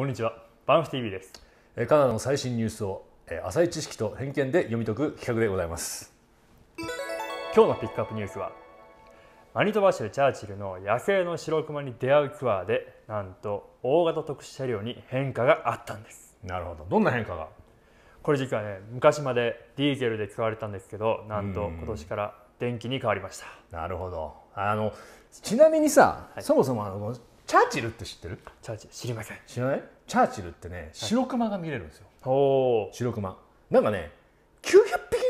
こんにちはバンフ TV ですカナダの最新ニュースを浅い知識と偏見で読み解く企画でございます今日のピックアップニュースはマニトバ州チャーチルの野生の白クマに出会うツアーでなんと大型特殊車両に変化があったんですなるほどどんな変化がこれ実はね昔までディーゼルで使われたんですけどなんと今年から電気に変わりましたなるほどあのちなみにさ、はい、そもそもあのチャーチルって知ってるチャーチル知りません知らないチャーチルってね白熊が見れるんですよ、は白熊なんかね900匹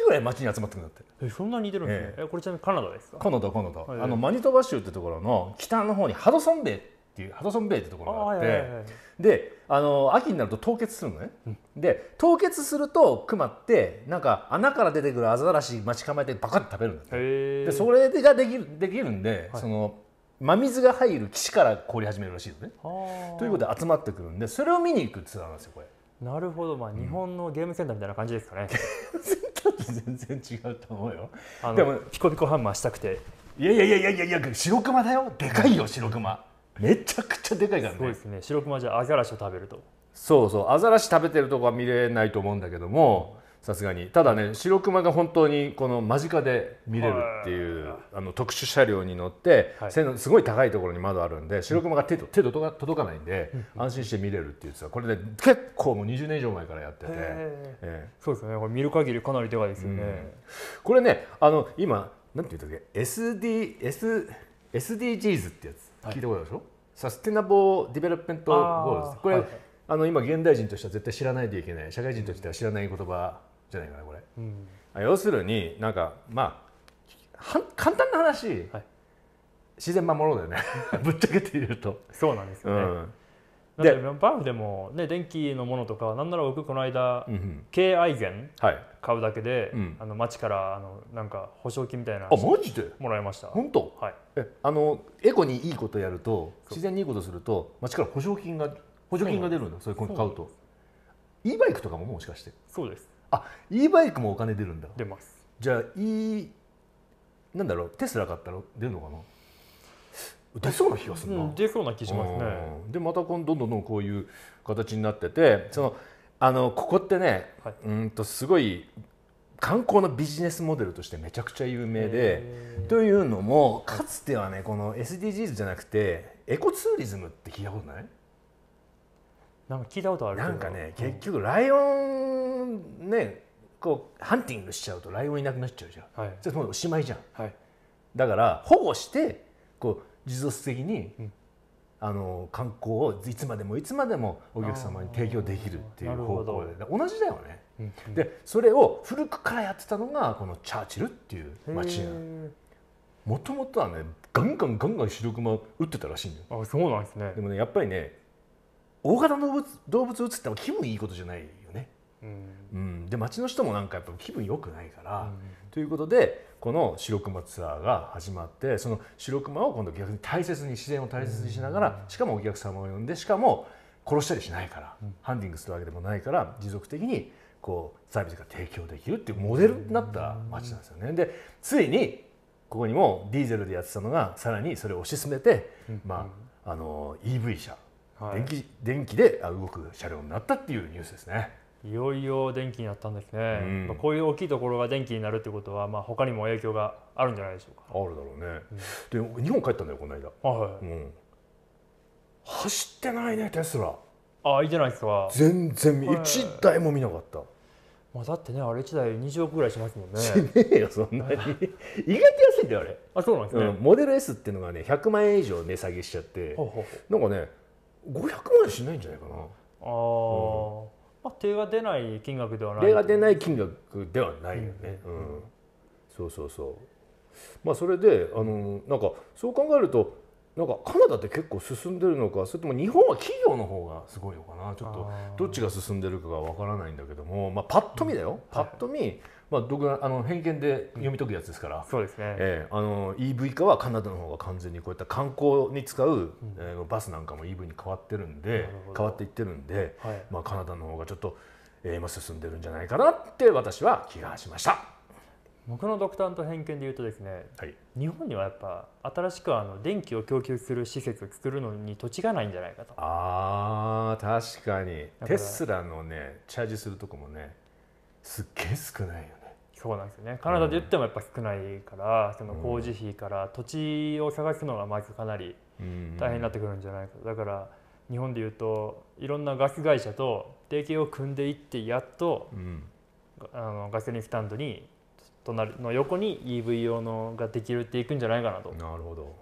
ぐらい町に集まってくるんだってえそんな似てるんですね、えー、これちなみにカナダですかカナダカナダ、あのマニトバ州ってところの北の方にハドソンベイっていうハドソンベイってところがあって、はいはいはい、であの秋になると凍結するのね、うん、で凍結すると熊ってなんか穴から出てくるアザラシ待ち構えてバカって食べるんだってでそれができるできるんで、はい、その真水が入る岸から凍り始めるらしいでね。ということで集まってくるんでそれを見に行くツアーなんですよこれ。なるほど、まあ、日本のゲームセンターみたいな感じですかね。うん、全然違うと思うよ。でもピコピコハンマーしたくて。いやいやいやいやいや白熊だよ。でかいよ白熊。めちゃくちゃでかいからね。そうですね。白熊じゃアザラシを食べると。そうそうアザラシ食べてるとこは見れないと思うんだけども、さすがにただね白熊が本当にこの間近で見れるっていうあの特殊車両に乗って、はい、すごい高いところに窓あるんで白熊が手と手と届かないんで安心して見れるっていうさこれね結構もう20年以上前からやってて、えー、そうですねこれ見る限りかなりでかいですよね、うん、これねあの今なんて言うたっけ SD S SDGs ってやつ、聞いたことあるでしょサステナブーディベロップメントゴールズこれ、はい、あの今現代人としては絶対知らないといけない社会人としては知らない言葉じゃないかなこれ、うん、要するになんかまあ簡単な話、はい、自然守ろうだよね ぶっちゃけて言うとそうなんですよね、うんでバンフでも、ね、電気のものとかなんなら僕この間、うん、K アイゼン買うだけで、はい、あの町からあのなんか保証金みたいなあマジでもらいました本当はいえあのエコにいいことやると自然にいいことすると町から保証金が補助金が出るんだそれ買うと e バイクとかももしかしてそうですあ e バイクもお金出るんだ出ますじゃあ E なんだろうテスラ買ったら出るのかな出そうな気がするな、うん、出そうな気しますね、でまたどんどんどんこういう形になっててそのあのここってね、はい、うんとすごい観光のビジネスモデルとしてめちゃくちゃ有名でというのもかつてはねこの SDGs じゃなくてエコツーリズムって聞いたことないなんか聞いたことあるなんかね、結局ライオンねこうハンティングしちゃうとライオンいなくなっちゃうじゃん、はい、それもうおしまいじゃん、はい、だから保護してこう持続的に、うん、あの観光をいつまでもいつまでもお客様に提供できるっていう方法で同じだよね、うんうん、でそれを古くからやってたのがこのチャーチルっていう町なのもともとはねガンガンガンガン白熊打ってたらしいんだよあそうなんですねでもねやっぱりね大型動物動物打つっても気分いいことじゃないよね。うん、で町の人もなんかやっぱ気分良くないから、ということでこの白熊ツアーが始まってその白熊を今度逆に大切に自然を大切にしながら、しかもお客様を呼んでしかも殺したりしないから、ハンディングするわけでもないから持続的にこうサービスが提供できるっていうモデルになった町なんですよね。でついにここにもディーゼルでやってたのがさらにそれを推し進めて、まあ、あの EV 車はい、電気電気で動く車両になったっていうニュースですね。いよいよ電気になったんですね、うん、まあ、こういう大きいところが電気になるってことは、まあ、他にも影響があるんじゃないでしょうかあるだろうね、うん、で日本帰ったんだよこの間、はいうん、走ってないねテスラあいてないですか全然、はい、1台も見なかったまあ、だってねあれ1台20億ぐらいしますもんねしねえよそんなに意外と安いんだよあれあそうなんですね、モデル S っていうのがね100万円以上値下げしちゃってほうほうなんかね500万しないんじゃないかなあ、うんまあ、手が出ない金額ではない手が出ない金額ではないよね、うん、うん、そうそうそうまあそれであのなんかそう考えるとなんかカナダって結構進んでるのかそれとも日本は企業の方がすごいのかなちょっとどっちが進んでるかがわからないんだけども、まあ、パッと見だよ、うん、パッと見、はい、まあ、僕あの偏見で読み解くやつですから、うん、そうですね、えー、あの EV 化はカナダの方が完全にこういった観光に使う、うん、えー、バスなんかも EV に変わってるんで変わっていってるんで、はい、まあ、カナダの方がちょっと、えー、進んでるんじゃないかなって私は気がしました。僕の独断と偏見で言うとですね、はい、日本にはやっぱ新しくあの電気を供給する施設を作るのに土地がないんじゃないかとああ確かにテスラのねチャージするとこもねすっげえ少ないよねそうなんですよねカナダで言ってもやっぱ少ないから、うん、その工事費から土地を探すのがまずかなり大変になってくるんじゃないかとだから日本で言うといろんなガス会社と提携を組んでいってやっと、うん、あのガソリンスタンドにとなるの横に EV 用のができるっていくんじゃないかなとなるほど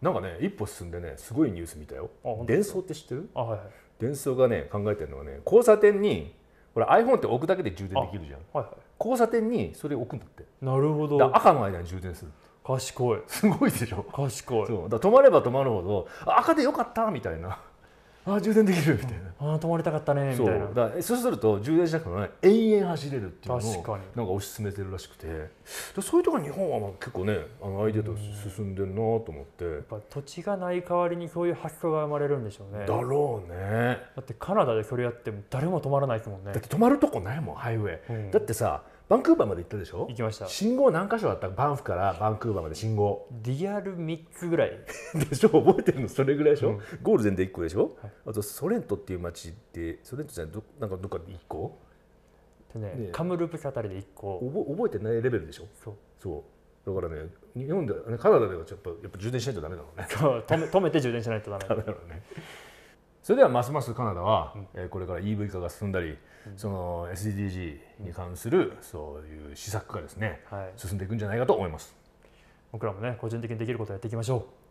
なんかね一歩進んでねすごいニュース見たよ電装って知ってるあ、はいはい、がね考えてるのはね交差点にこれ iPhone って置くだけで充電できるじゃん、はいはい、交差点にそれ置くんだってなるほど赤の間に充電する賢いすごいでしょ賢いそうだ止まれば止まるほど赤でよかったみたいなあ充電できるみたいな、ああ泊まりたかったねみたいなそうそうすると充電しなくてもね延々走れるっていうのをなんか推し進めてるらしくてそういうところ日本はまあ結構ねあのアイデアと進んでるなと思ってやっぱ土地がない代わりにそういう発想が生まれるんでしょうねだろうねだってカナダでそれやっても誰も泊まらないですもんねだって泊まるとこないもんハイウェイ、うん、だってさバンクーバーまで行ったでしょ行きました信号何箇所あったバンフからバンクーバーまで信号リアル3つぐらい でしょ覚えてるのそれぐらいでしょ、うん、ゴールデンで1個でしょ、はい、あとソレントっていう町でソレントじゃないどなんかどっかで1個ね、ね、カムループスあたりで1個覚えてないレベルでしょそうそうだからね日本でカナダではちょっとやっぱ充電しないとダメだろうねそう止め止めて充電しないとダメだ ろうねそれではますますカナダは、えこれから EV 化が進んだり、その SDG に関するそういう施策がですね、進んでいくんじゃないかと思います僕らもね個人的にできることをやっていきましょう。